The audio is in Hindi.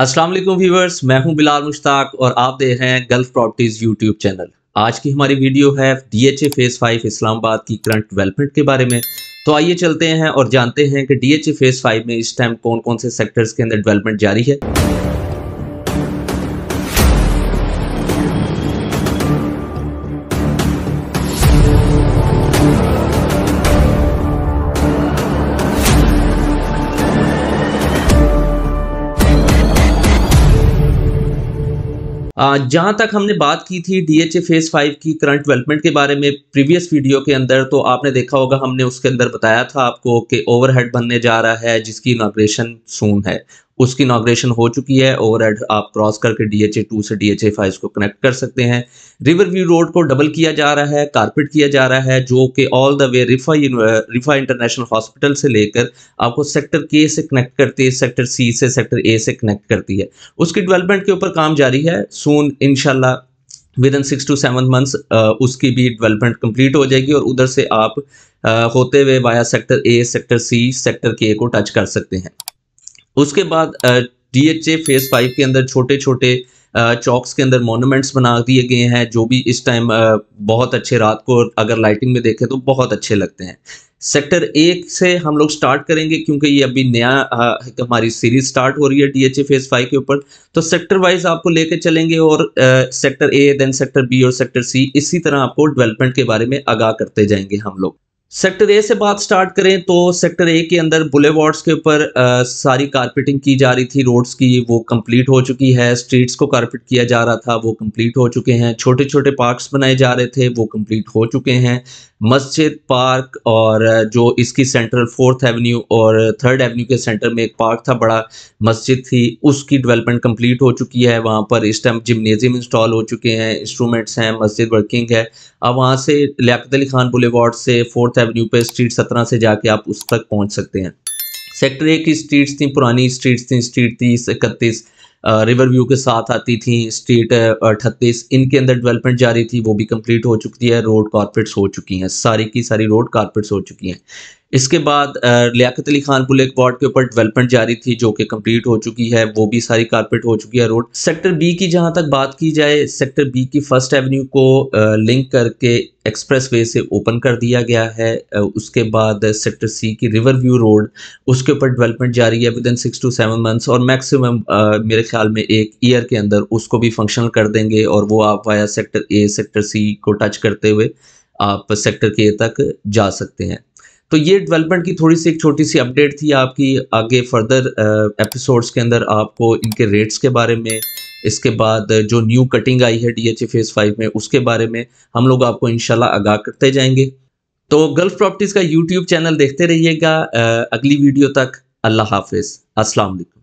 असलम व्यूवर्स मैं हूं बिलाल मुश्ताक और आप देख रहे हैं गल्फ प्रॉपर्टीज़ यूट्यूब चैनल आज की हमारी वीडियो है D H A phase five Islamabad की करंट डेवलपमेंट के बारे में तो आइए चलते हैं और जानते हैं कि D H A phase five में इस टाइम कौन कौन से सेक्टर्स के अंदर डेवलपमेंट जारी है जहां तक हमने बात की थी डीएचए फेज़ फाइव की करंट डेवलपमेंट के बारे में प्रीवियस वीडियो के अंदर तो आपने देखा होगा हमने उसके अंदर बताया था आपको कि ओवरहेड बनने जा रहा है जिसकी इनाग्रेशन सून है उसकी इनाग्रेशन हो चुकी है ओवरहेड आप क्रॉस करके डी एच ए टू से डी एच ए फाइव को कनेक्ट कर सकते हैं रिवर व्यू रोड को डबल किया जा रहा है कारपेट किया जा रहा है जो कि all the way Riphah Riphah International Hospital से लेकर आपको सेक्टर के से कनेक्ट करती है सेक्टर सी से सेक्टर ए से कनेक्ट करती है उसकी डेवलपमेंट के ऊपर काम जारी है सोन इनशाला within six to seven months उसकी भी डेवलपमेंट कंप्लीट हो जाएगी और उधर से आप आ, होते हुए via sector A sector C sector के को टच कर सकते हैं उसके बाद D H A phase five के अंदर छोटे छोटे चौकस के अंदर मोनूमेंट्स बना दिए गए हैं जो भी इस टाइम बहुत अच्छे रात को अगर लाइटिंग में देखें तो बहुत अच्छे लगते हैं सेक्टर एक से हम लोग स्टार्ट करेंगे क्योंकि ये अभी नया हमारी सीरीज स्टार्ट हो रही है D H A phase five के ऊपर तो सेक्टर वाइज आपको लेके चलेंगे और sector A then sector B और सेक्टर सी इसी तरह आपको डेवलपमेंट के बारे में आगाह करते जाएंगे हम लोग सेक्टर ए से बात स्टार्ट करें तो सेक्टर ए के अंदर बुलेवार्ड्स के ऊपर सारी कारपेटिंग की जा रही थी रोड्स की वो कंप्लीट हो चुकी है स्ट्रीट्स को कारपेट किया जा रहा था वो कंप्लीट हो चुके हैं छोटे छोटे पार्क्स बनाए जा रहे थे वो कंप्लीट हो चुके हैं मस्जिद पार्क और जो इसकी सेंट्रल फोर्थ एवेन्यू और थर्ड एवेन्यू के सेंटर में एक पार्क था बड़ा मस्जिद थी उसकी डेवलपमेंट कंप्लीट हो चुकी है वहाँ पर इस टाइम जिमनेजियम इंस्टॉल हो चुके हैं इंस्ट्रूमेंट्स हैं मस्जिद वर्किंग है अब वहाँ से लियात अली खान बुलेवार्ड से फोर्थ एवेन्यू पे स्ट्रीट सत्रह से जाके आप उस तक पहुंच सकते हैं सेक्टर ए की स्ट्रीट्स थी पुरानी स्ट्रीट्स थी स्ट्रीट तीस इकतीस रिवर व्यू के साथ आती थी स्ट्रीट अठतीस इनके अंदर डेवलपमेंट जारी थी वो भी कंप्लीट हो चुकी है रोड कारपेट्स हो चुकी हैं सारी की सारी रोड कारपेट्स हो चुकी हैं इसके बाद लियाकत अली खानपुर एक वार्ड के ऊपर डेवलपमेंट जारी थी जो कि कंप्लीट हो चुकी है वो भी सारी कारपेट हो चुकी है रोड सेक्टर बी की जहां तक बात की जाए सेक्टर बी की फर्स्ट एवेन्यू को लिंक करके एक्सप्रेस वे से ओपन कर दिया गया है उसके बाद सेक्टर सी की रिवर व्यू रोड उसके ऊपर डेवलपमेंट जारी है within six to seven months और मैक्सिमम मेरे ख्याल में एक ईयर के अंदर उसको भी फंक्शनल कर देंगे और वो आप via sector A sector C को टच करते हुए आप सेक्टर के तक जा सकते हैं तो ये डेवलपमेंट की थोड़ी सी एक छोटी सी अपडेट थी आपकी आगे फर्दर एपिसोड्स uh, के अंदर आपको इनके रेट्स के बारे में इसके बाद जो न्यू कटिंग आई है डीएचए फेज फाइव में उसके बारे में हम लोग आपको इनशाला आगाह करते जाएंगे तो गल्फ प्रॉपर्टीज़ का यूट्यूब चैनल देखते रहिएगा uh, अगली वीडियो तक अल्लाह हाफिज़ अस्सलाम वालेकुम